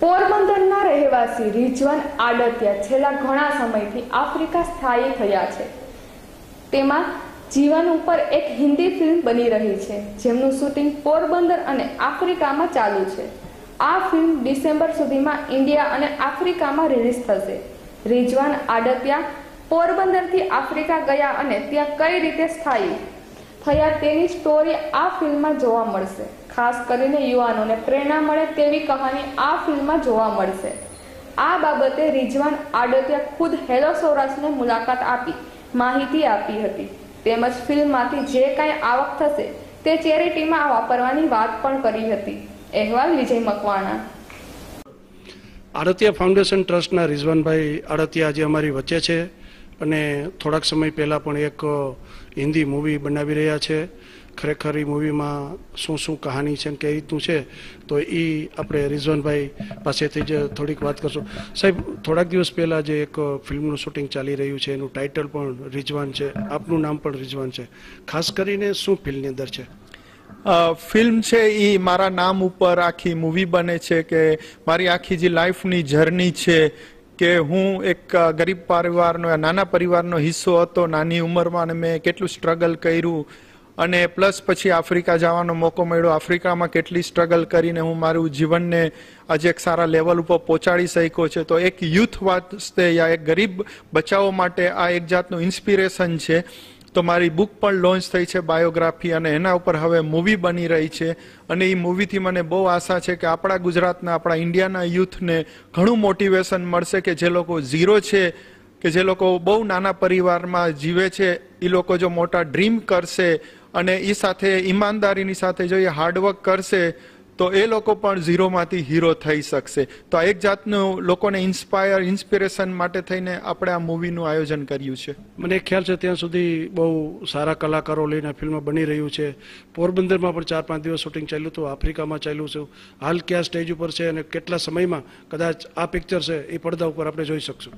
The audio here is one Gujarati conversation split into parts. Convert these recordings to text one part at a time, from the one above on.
પોરબંદરના રહેવાસી રિજવાન આડતિયા છેલ્લા ઘણા સમયથી આફ્રિકા સ્થાયી થયા છે તેમાં જીવન ઉપર એક હિન્દી ફિલ્મ બની રહી છે જેમનું શૂટિંગ પોરબંદર અને આફ્રિકામાં ચાલુ છે આ ફિલ્મ ડિસેમ્બર સુધીમાં ઇન્ડિયા અને આફ્રિકામાં રિલીઝ થશે રિજવાન આડતિયા પોરબંદરથી આફ્રિકા ગયા અને ત્યાં કઈ રીતે સ્થાયી થયા તેની સ્ટોરી આ ફિલ્મમાં જોવા મળશે ખાસ કરીને યુવાનોને પ્રેરણા મળે તેવી કહાની આ ફિલ્મમાં જોવા મળશે આ બાબતે રિજવાન આડતિયા ખુદ હેલો સૌરાષ્ટ્રને મુલાકાત આપી માહિતી આપી હતી તેમજ ફિલ્મમાંથી જે કાંઈ આવક થશે તે ચેરિટીમાં વાપરવાની વાત પણ કરી હતી અહેવાલ વિજય મકવાણા આડતિયા ફાઉન્ડેશન ટ્રસ્ટના રિઝવાનભાઈ આડતિયા આજે અમારી વચ્ચે છે અને થોડાક સમય પહેલાં પણ એક હિન્દી મૂવી બનાવી રહ્યા છે ખરેખર એ મૂવીમાં શું શું કહાની છે ને કઈ રીતનું છે તો એ આપણે રિઝવનભાઈ પાસેથી જ થોડીક વાત કરશું સાહેબ થોડાક દિવસ પહેલાં જે એક ફિલ્મનું શૂટિંગ ચાલી રહ્યું છે એનું ટાઇટલ પણ રિઝવાન છે આપનું નામ પણ રિઝવાન છે ખાસ કરીને શું ફિલ્મની અંદર છે ફિલ્મ છે એ મારા નામ ઉપર આખી મૂવી બને છે કે મારી આખી જે લાઈફની જર્ની છે કે હું એક ગરીબ પરિવારનો નાના પરિવારનો હિસ્સો હતો નાની ઉંમરમાં અને મેં કેટલું સ્ટ્રગલ કર્યું અને પ્લસ પછી આફ્રિકા જવાનો મોકો મળ્યો આફ્રિકામાં કેટલી સ્ટ્રગલ કરીને હું મારું જીવનને આજે એક સારા લેવલ ઉપર પહોંચાડી શક્યો છે તો એક યુથ વાસ્તે યા એક ગરીબ બચાવો માટે આ એક જાતનું ઇન્સ્પિરેશન છે તો મારી બુક પણ લોન્ચ થઈ છે બાયોગ્રાફી અને એના ઉપર હવે મૂવી બની રહી છે અને એ મૂવીથી મને બહુ આશા છે કે આપણા ગુજરાતના આપણા ઇન્ડિયાના યુથને ઘણું મોટિવેશન મળશે કે જે લોકો ઝીરો છે કે જે લોકો બહુ નાના પરિવારમાં જીવે છે એ લોકો જો મોટા ડ્રીમ કરશે અને એ સાથે ઈમાનદારીની સાથે જો એ હાર્ડવર્ક કરશે તો એ લોકો પણ ઝીરોમાંથી હીરો થઈ શકશે તો આ એક જાતનું લોકોને ઇન્સ્પાયર ઇન્સ્પિરેશન માટે થઈને આપણે આ મૂવીનું આયોજન કર્યું છે મને ખ્યાલ છે ત્યાં સુધી બહુ સારા કલાકારો લઈને ફિલ્મ બની રહ્યું છે પોરબંદરમાં પણ ચાર પાંચ દિવસ શૂટિંગ ચાલ્યું હતું આફ્રિકામાં ચાલ્યું છે હાલ કયા સ્ટેજ ઉપર છે અને કેટલા સમયમાં કદાચ આ પિક્ચર છે એ પડદા ઉપર આપણે જોઈ શકશું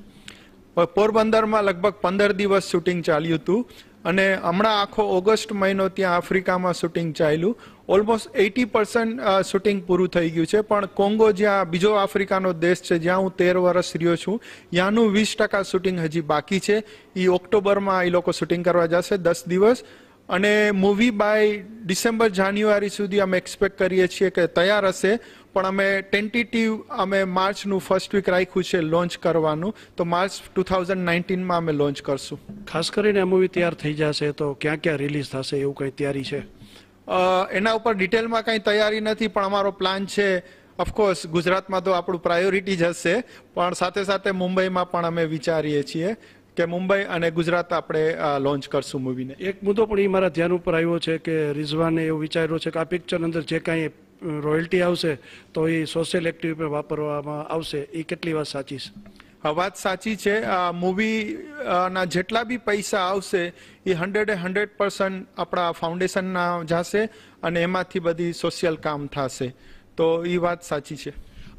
પોરબંદરમાં લગભગ પંદર દિવસ શૂટિંગ ચાલ્યું હતું અને હમણાં આખો ઓગસ્ટ મહિનો ત્યાં આફ્રિકામાં શૂટિંગ ચાલ્યું ઓલમોસ્ટ એટી પર્સન્ટ શૂટિંગ પૂરું થઈ ગયું છે પણ કોંગો જ્યાં બીજો આફ્રિકાનો દેશ છે જ્યાં હું તેર વર્ષ રહ્યો છું ત્યાંનું વીસ ટકા શૂટિંગ હજી બાકી છે એ ઓક્ટોબરમાં એ લોકો શૂટિંગ કરવા જશે દસ દિવસ અને મૂવી બાય ડિસેમ્બર જાન્યુઆરી સુધી અમે એક્સપેક્ટ કરીએ છીએ કે તૈયાર હશે પણ અમે ટેન્ટેટિવ અમે માર્ચનું ફર્સ્ટ વીક રાખ્યું છે લોન્ચ કરવાનું તો માર્ચ ટુ થાઉઝન્ડ નાઇન્ટીનમાં અમે લોન્ચ કરશું ખાસ કરીને મૂવી તૈયાર થઈ જશે તો ક્યાં ક્યાં રિલીઝ થશે એવું કંઈ તૈયારી છે એના ઉપર ડિટેલમાં કંઈ તૈયારી નથી પણ અમારો પ્લાન છે ઓફકોર્સ ગુજરાતમાં તો આપણું પ્રાયોરિટી જ હશે પણ સાથે સાથે મુંબઈમાં પણ અમે વિચારીએ છીએ કે મુંબઈ અને ગુજરાત આપણે લોન્ચ કરશું મૂવીને એક મુદ્દો પણ એ મારા ધ્યાન ઉપર આવ્યો છે કે રિઝવાને એવું વિચાર્યું છે કે આ પિક્ચર અંદર જે કાંઈ રોયલ્ટી આવશે તો એ સોશિયલ એક્ટિવ વાપરવામાં આવશે એ કેટલી વાત સાચી છે વાત સાચી છે આ મૂવી ના જેટલા બી પૈસા આવશે એ હંડ્રેડે હંડ્રેડ પર્સન્ટ આપણા ફાઉન્ડેશનના જશે અને એમાંથી બધી સોશિયલ કામ થશે તો એ વાત સાચી છે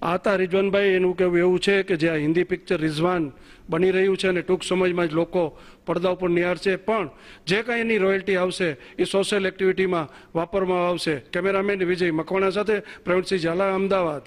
આ હતા રિઝવાનભાઈ એનું કેવું એવું છે કે જે આ હિન્દી પિક્ચર રિઝવાન બની રહ્યું છે અને ટૂંક સમયમાં જ લોકો પડદા ઉપર નિહાળશે પણ જે કાંઈ એની રોયલ્ટી આવશે એ સોશિયલ એક્ટિવિટીમાં વાપરવામાં આવશે કેમેરામેન વિજય મકવાણા સાથે પ્રવીણસિંહ ઝાલા અમદાવાદ